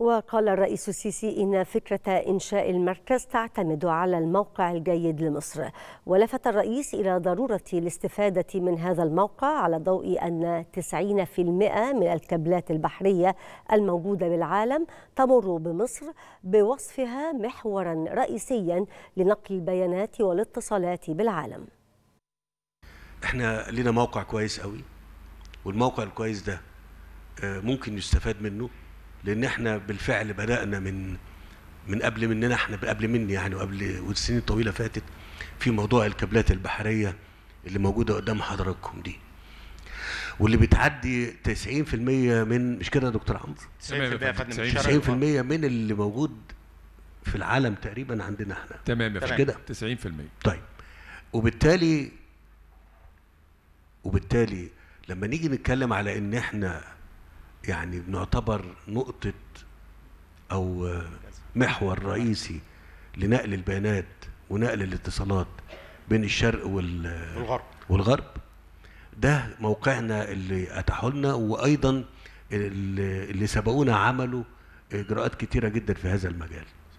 وقال الرئيس السيسي إن فكرة إنشاء المركز تعتمد على الموقع الجيد لمصر ولفت الرئيس إلى ضرورة الاستفادة من هذا الموقع على ضوء أن 90% من الكابلات البحرية الموجودة بالعالم تمر بمصر بوصفها محورا رئيسيا لنقل البيانات والاتصالات بالعالم احنا لنا موقع كويس قوي والموقع الكويس ده آه، ممكن يستفاد منه لان احنا بالفعل بدانا من من قبل مننا احنا قبل مني يعني وقبل والسنين الطويله فاتت في موضوع الكابلات البحريه اللي موجوده قدام حضراتكم دي واللي بتعدي 90% من مش كده يا دكتور عمرو 90% يا فندم 90% من اللي موجود في العالم تقريبا عندنا احنا تمام يا فندم مش كده 90% طيب وبالتالي وبالتالي لما نيجي نتكلم على ان احنا يعني بنعتبر نقطة أو محور رئيسي لنقل البيانات ونقل الاتصالات بين الشرق والغرب والغرب ده موقعنا اللي أتاحوا لنا وأيضا اللي سبقونا عملوا إجراءات كتيرة جدا في هذا المجال